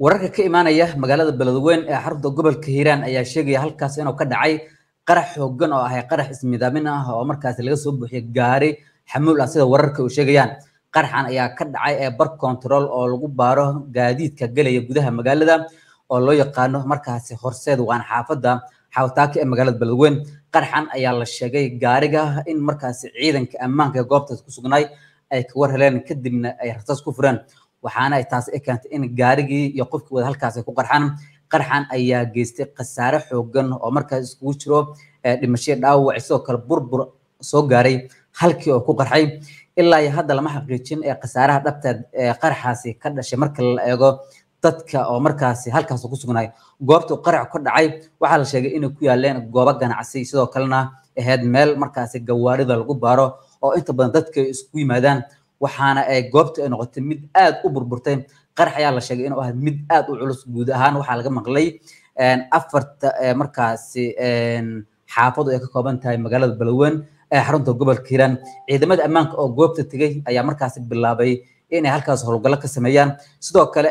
wararka ka imaanaya magaalada beledweyn ee xarunta gobolka hiiraan ayaa sheegaya halkaas inuu ka dhacay qarax xoogan oo ahay qarax ismidaamin ah oo markaasi laga soo buuxiyey gaari xamuul ah sida wararka uu sheegayaan qaraxan ayaa ka dhacay ee bar control oo lagu baaro gaadiidka gelaya gudaha magaalada oo loo yaqaano markaasi horseed waan xaafadda xawtaaka ee magaalada beledweyn qaraxan ayaa la sheegay gaariga in markaasi ciidanka ammaanka ee goobtaas ku sugnaay ay ka war heleen kadibna ay rasaas ku fureen waxaana taas e keentay in gaarigii iyo qofkii wada halkaasi ku qarxaan qarxan ayaa geystay khasaare xoogan oo markaas iskugu jiro eh, dhimasho dhaawac sidoo kale burbur soo gaaray halkii oo ku qarxay ilaa iyo hadda lama xaqiijin ee khasaaraha dhabta ee qaraxaasi ka dhashay marka la eego dadka oo markaasi halkaas ku sugnaay goobtu qarax ka dhacay waxaa la sheegay inay ku yaaleen goobo ganacsi sidoo kalena ahayd meel markaasi gawaarida lagu baaro oo inta badan dadka isku yimaadaan waxaana ay eh, goobta ay noqotay mid aad u burburtay qarax ayaa la sheegay inuu ahayd mid aad u culus guud ahaan waxaa laga maqlay afarta eh, markaasi xaafadu ay ka kooban tahay magaalada balwen ee eh, xarunta gobolka hiiraan ciidamada ammaanka oo goobta tegey ayaa markaasi bilaabay inay halkaas howlgallo ka sameeyaan sidoo kale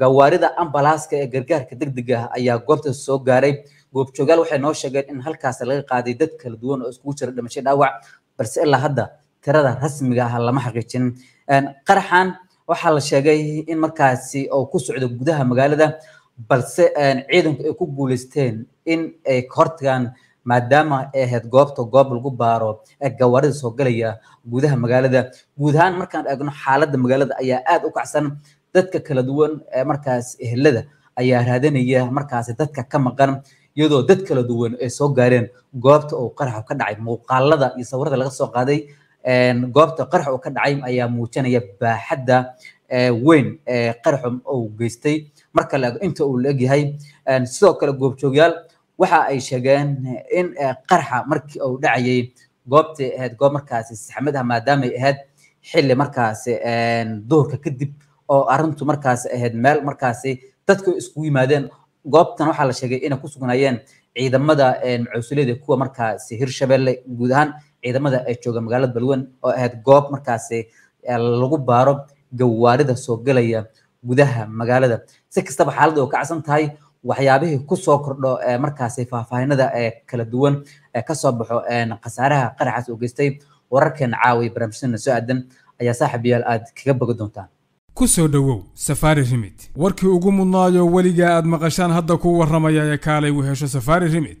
gawaarida ambalaaska ee gargaarka deg degdega ah ayaa goobta soo gaaray goobjoogaal waxay noo sheegeen in halkaas laga qaaday dad kala duwan oo iskugu jira dhimasho dhaawac balse ilaa hadda tirada rasmiga ah lama xaqiijin qaraxan waxaa la sheegay in markaasi uu ku socdo gudaha magaalada balse ciidanku ay ku guuleysteen in ay ka hortagaan maadaama ay ahayd goobta goob lagu baaro ee gawaarida soo galaya gudaha magaalada guud ahaan markaan eegno xaaladda magaalada ayaa aad u kacsan dadka kala duwan ee markaas ehelada ayaa raadanaya markaasi dadka ka maqan iyadoo dad kala duwan ay soo gaareen goobta uu qaraxu ka dhacay muuqaalada iyo sawirada laga soo qaaday goobta qarax uu ka dhacay ayaa muujinaya baaxadda weyn ee qaraxum uu geystay marka la ego inta uu la eg yahay sidoo kale goobjoogyaal waxa ay sheegeen in qaraxa markii uu dhacayay goobtay ahayd goob markaasi saxmadaha maadaamay ahayd xilli markaasi duhurka kadib oo arrintu markaasi ahayd meel markaasi dadku iskugu yimaadeen goobtan waxaa la sheegay inay ku sugnaayeen ciidamada macusuliyada kuwa markaasi hirshabelle guud ahaan ciidamada ee jooga magaalada balwen oo ahayd goob markaasi lagu baaro gawaarida soo gelaya gudaha magaalada si kastaba xaalada oo ka cadsan tahay waxyaabihii kusoo kordho markaasi faahfaahinada ee kala duwan ee kasoo baxo khasaaraha qaraxaas oo geystay wararkeen caawiy barnaamijyadana soo aadan ayaa saaxiib yaal aad kaga bogi doontaan kusoo dhowow safaari rimid warkii ugu mudnaayo weligaa aad maqashaan hadda ku warramaya ee kaalay uu hesho safari rimid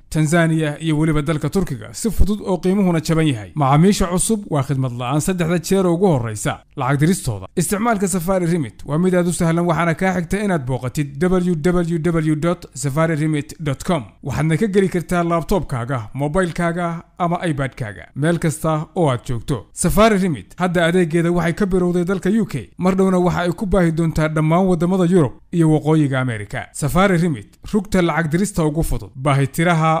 tanzaniya iyo weliba dalka turkiga si fudud oo qiimuhuna jaban yahay macaamiisha cusub waa khidmad la'aan saddexda jeer oo ugu horraysa lacag diristooda isticmaalka safari remit waa mid aad u sahlan waxaana kaa xigta inaad booqatid www safari remit com waxaadna ka geli kartaa laabtoobkaaga mobilkaaga ama ibadkaaga meel kasta oo aad joogto safari remit hadda adeegeeda waxay ka bilowday dalka u k mar dhowna waxa ay ku baahi doontaa dhammaan waddamada yurub iyo waqooyiga amerika safari remit rugta lacag dirista ugu fudud baahitiraha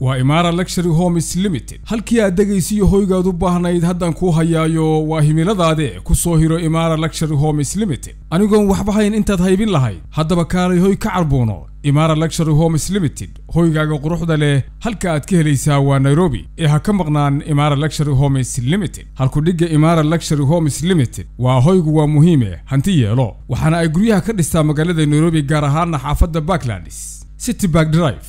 waa imaara luxury homes limited halkii aad degaysiyo hoygaad u baahnayd haddaan kuu hayaayo waa himiladaade ku soo hiro imaara luxury homes limited anigoon waxba hayn intaad haybin lahayd haddaba kaalay hoy ka carbuuno imaara luxury homes limited hoygaaga quruxda leh halka aad ka helaysaa waa nairobi ee ha ka maqnaan imaara luxury homes limited halku dhigga imara luxury homes limited waa hoygu waa muhiime hanti yeelo waxaana ay guryaha ka dhistaa magaalada nairobi gaar ahaana xaafadda backlands city back drive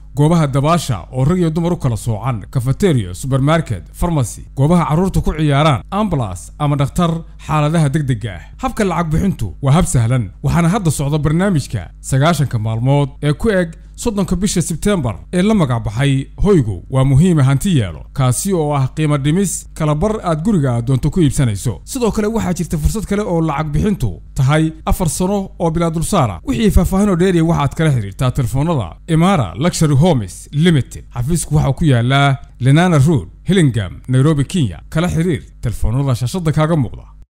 goobaha dabaasha oo rag iyo dumar u kala soocan cafeterio supermarket farmasy goobaha carruurta ku ciyaaraan ambalas ama dhakhtar xaaladaha degdega ah habka lacag bixintu waa hab sahlan waxaana hadda socda barnaamijka sagaashanka maalmood ee ku eg soddonka bisha sebteembar ee la magacbaxay hoygu waa muhiime hanti yeelo kaasi oo ah qiimo dhimis kalabar aad guriga aad doonto ku iibsanayso sidoo kale waxaa jirta fursad kale oo lacag bixintu tahay afar sano oo bilaa dulsaara wixii faahfaahinoo dheeriya waxaad kala xidhiirtaa telefoonada imara luxury homes limited xafiisku waxau ku yaallaa lenana rood hillingam nairobi kenya kala xidhiir telefoonada shaashadda kaaga muuqda